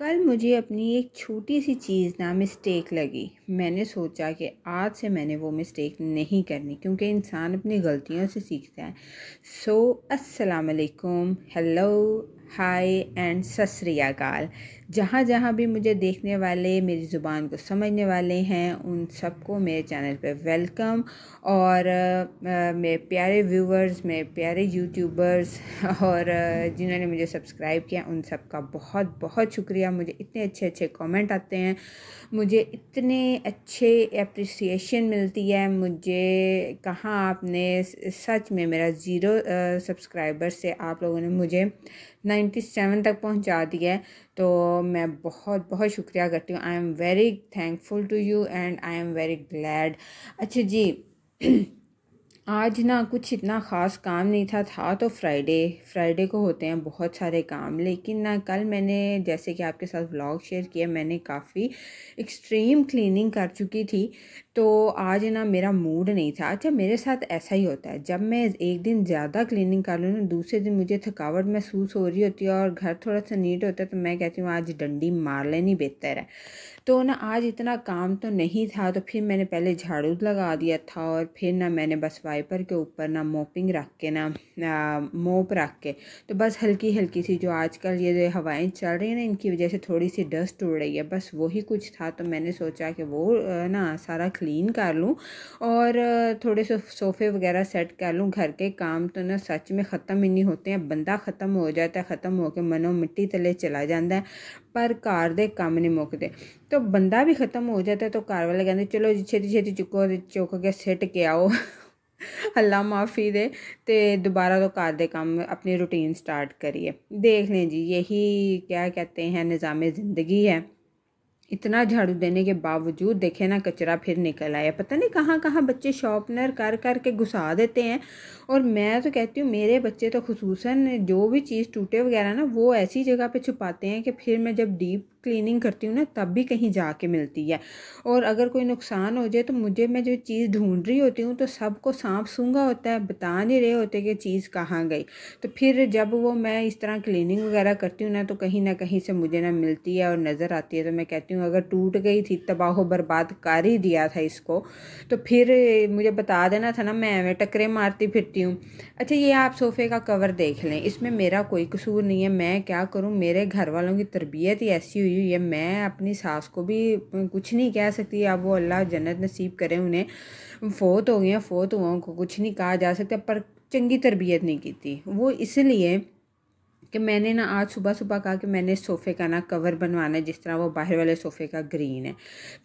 कल मुझे अपनी एक छोटी सी चीज़ ना मिस्टेक लगी मैंने सोचा कि आज से मैंने वो मिस्टेक नहीं करनी क्योंकि इंसान अपनी गलतियों से सीखता है सो असलकुम हेलो हाय एंड सत जहाँ जहाँ भी मुझे देखने वाले मेरी ज़ुबान को समझने वाले हैं उन सबको मेरे चैनल पे वेलकम और मेरे प्यारे व्यूवर्स मेरे प्यारे यूट्यूबर्स और जिन्होंने मुझे सब्सक्राइब किया उन सब का बहुत बहुत शुक्रिया मुझे इतने अच्छे अच्छे कमेंट आते हैं मुझे इतने अच्छे अप्रिसिएशन मिलती है मुझे कहाँ आपने सच में मेरा ज़ीरो सब्सक्राइबर से आप लोगों ने मुझे सेवन तक पहुँचा दिया है तो मैं बहुत बहुत शुक्रिया करती हूँ I am very thankful to you and I am very glad अच्छा जी आज ना कुछ इतना ख़ास काम नहीं था था तो फ्राइडे फ्राइडे को होते हैं बहुत सारे काम लेकिन ना कल मैंने जैसे कि आपके साथ व्लॉग शेयर किया मैंने काफ़ी एक्सट्रीम क्लीनिंग कर चुकी थी तो आज ना मेरा मूड नहीं था अच्छा मेरे साथ ऐसा ही होता है जब मैं एक दिन ज़्यादा क्लीनिंग कर लूँ ना दूसरे दिन मुझे थकावट महसूस हो रही होती है और घर थोड़ा सा नीट होता है तो मैं कहती हूँ आज डंडी मार लेनी बेहतर है तो ना आज इतना काम तो नहीं था तो फिर मैंने पहले झाड़ू लगा दिया था और फिर ना मैंने बस वाइपर के ऊपर ना मोपिंग रख के ना मोप रख के तो बस हल्की हल्की सी जो आजकल ये जो हवाएं चल रही हैं ना इनकी वजह से थोड़ी सी डस्ट उड़ रही है बस वही कुछ था तो मैंने सोचा कि वो ना सारा क्लीन कर लूँ और थोड़े से सोफ़े वगैरह सेट कर लूँ घर के काम तो ना सच में ख़त्म ही नहीं होते हैं बंदा ख़त्म हो जाता है ख़त्म होकर मनो मिट्टी तले चला जाता है पर कार दे काम नहीं मुकते तो बंदा भी ख़त्म हो जाता है तो घर वाले कहते चलो जी छेती छेती चुको चुक के सट के आओ अल्लाह माफ़ी दे ते दोबारा तो घर दे काम अपनी रूटीन स्टार्ट करिए देख लें जी यही क्या कहते हैं निज़ाम ज़िंदगी है इतना झाड़ू देने के बावजूद देखे ना कचरा फिर निकल आया पता नहीं कहाँ कहाँ बच्चे शॉर्पनर कर कर के घुसा देते हैं और मैं तो कहती हूँ मेरे बच्चे तो खसूस जो भी चीज़ टूटे वगैरह ना वो ऐसी जगह पे छुपाते हैं कि फिर मैं जब डीप क्लीनिंग करती हूँ ना तब भी कहीं जा के मिलती है और अगर कोई नुकसान हो जाए तो मुझे मैं जो चीज़ ढूंढ रही होती हूँ तो सबको सांप सूंगा होता है बता नहीं रहे होते कि चीज़ कहाँ गई तो फिर जब वो मैं इस तरह क्लीनिंग वगैरह करती हूँ ना तो कहीं ना कहीं से मुझे ना मिलती है और नज़र आती है तो मैं कहती हूँ अगर टूट गई थी तबाह बर्बाद कर ही दिया था इसको तो फिर मुझे बता देना था ना मैं टकरे मारती फिरती हूँ अच्छा ये आप सोफ़े का कवर देख लें इसमें मेरा कोई कसूर नहीं है मैं क्या करूँ मेरे घर वालों की तरबियत ही ऐसी हुई हुई है मैं अपनी सास को भी कुछ नहीं कह सकती अब वो अल्लाह जन्नत नसीब करे उन्हें फ़ोत हो गया हैं फ़ौत हुआ उनको कुछ नहीं कहा जा सकता पर चंगी तरबियत नहीं की थी वो इसलिए कि मैंने ना आज सुबह सुबह कहा कि मैंने सोफ़े का ना कवर बनवाना है जिस तरह वो बाहर वाले सोफ़े का ग्रीन है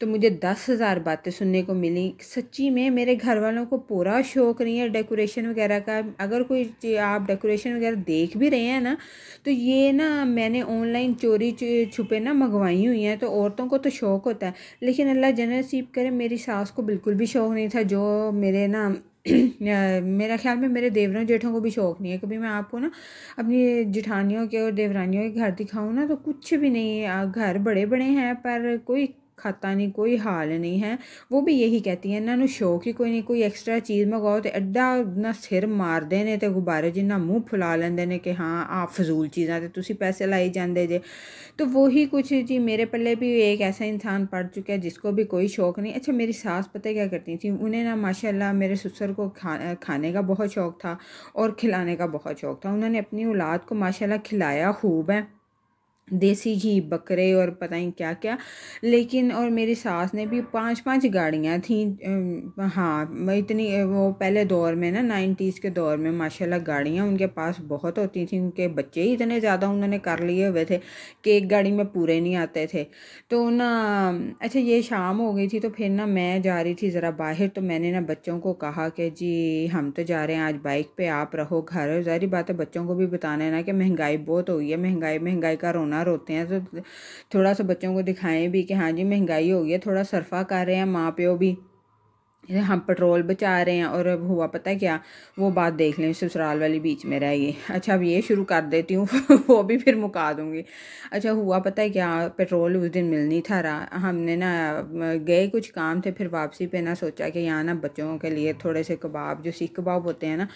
तो मुझे दस हज़ार बातें सुनने को मिली सच्ची में मेरे घर वालों को पूरा शौक नहीं है डेकोरेशन वगैरह का अगर कोई आप डेकोरेशन वगैरह देख भी रहे हैं ना तो ये ना मैंने ऑनलाइन चोरी छुपे ना मंगवाई हुई हैं तो औरतों को तो शौक़ होता है लेकिन अल्लाह जनसीब करे मेरी सास को बिल्कुल भी शौक़ नहीं था जो मेरे ना मेरा ख्याल में मेरे देवरों जेठों को भी शौक़ नहीं है कभी मैं आपको ना अपनी जेठानियों के और देवरानियों के घर दिखाऊँ ना तो कुछ भी नहीं है घर बड़े बड़े हैं पर कोई खाता नहीं कोई हाल नहीं है वो भी यही कहती हैं इन्हों शौक ही कोई नहीं कोई एक्सट्रा चीज मंगाओ तो एडा ਐਡਾ सिर मारते हैं तो गुब्बारे जिन्ना मूँह फुला लेंगे ने कि हाँ आ फजूल चीज़ा तो तुम पैसे लाए जाते जे तो वही कुछ जी मेरे पल्ले भी एक ऐसा इंसान पढ़ चुका है जिसको भी कोई शौक़ नहीं अच्छा मेरी सास पता क्या करती थी उन्हें ना माशाला मेरे ससुर को खा खाने का बहुत शौक़ था और खिलाने का बहुत शौक़ था उन्होंने अपनी औलाद को माशाला खिलाया खूब है देसी घी बकरे और पता ही क्या क्या लेकिन और मेरी सास ने भी पांच पांच गाड़ियाँ थीं हाँ मैं इतनी वो पहले दौर में ना नाइन्टीज़ के दौर में माशाल्लाह गाड़ियाँ उनके पास बहुत होती थी उनके बच्चे ही इतने ज़्यादा उन्होंने कर लिए हुए थे कि एक गाड़ी में पूरे नहीं आते थे तो ना अच्छा ये शाम हो गई थी तो फिर ना मैं जा रही थी ज़रा बाहर तो मैंने ना बच्चों को कहा कि जी हम तो जा रहे हैं आज बाइक पर आप रहो घर जारी बात है बच्चों को भी बताना है ना कि महंगाई बहुत हुई है महंगाई महंगाई का रोना बीमार होते हैं तो थोड़ा सा बच्चों को दिखाएं भी कि हाँ जी महंगाई हो गई है थोड़ा सरफा कर रहे हैं माँ प्यो भी हम पेट्रोल बचा रहे हैं और अब हुआ पता है क्या वो बात देख लें ससुराल वाली बीच में रह गई अच्छा अब ये शुरू कर देती हूँ वो भी फिर मुका दूँगी अच्छा हुआ पता है क्या पेट्रोल उस दिन मिल नहीं था रहा हमने ना गए कुछ काम थे फिर वापसी पे ना सोचा कि यहाँ ना बच्चों के लिए थोड़े से कबाब जो सीख कबाब होते हैं ना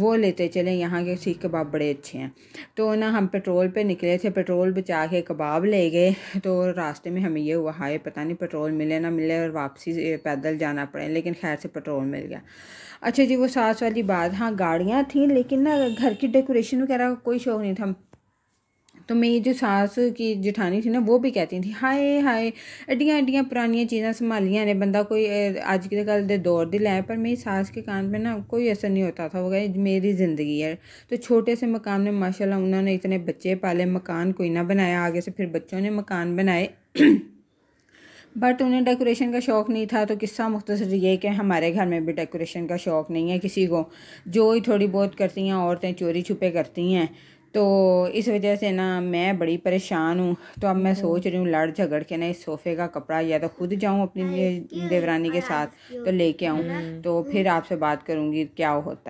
वो लेते चले यहाँ के सीख कबाब बड़े अच्छे हैं तो ना हम पेट्रोल पर निकले थे पेट्रोल बचा के कबाब ले गए तो रास्ते में हमें ये हुआ है पता नहीं पेट्रोल मिले ना मिले और वापसी पैदल जाना पड़े लेकिन लेकिन खैर से पेट्रोल मिल गया अच्छा जी वो सास वाली बात हाँ गाड़ियाँ थी लेकिन ना घर की डेकोरेशन वगैरह का कोई शौक नहीं था तो मेरी जो सास की जिठानी थी ना वो भी कहती थी हाय हाय एड्डियाँ एड्डियां पुरानी चीज़ां संभालियां ने बंदा कोई आज के कल दे दौर दिल लाए पर मेरी सास के कान में ना कोई असर नहीं होता था वो कहे मेरी ज़िंदगी है तो छोटे से मकान में माशाल्लाह उन्होंने इतने बच्चे पाले मकान कोई ना बनाया आगे से फिर बच्चों ने मकान बनाए बट उन्हें डेकोरेशन का शौक़ नहीं था तो किस्सा मुख्तर ये कि हमारे घर में भी डेकोरेशन का शौक़ नहीं है किसी को जो ही थोड़ी बहुत करती हैं औरतें चोरी छुपे करती हैं तो इस वजह से ना मैं बड़ी परेशान हूँ तो अब मैं सोच रही हूँ लड़ झगड़ के ना इस सोफ़े का कपड़ा या तो खुद जाऊँ अपनी हाँ, देवरानी के हाँ, साथ तो लेके आऊँ तो फिर आपसे बात करूँगी क्या होता है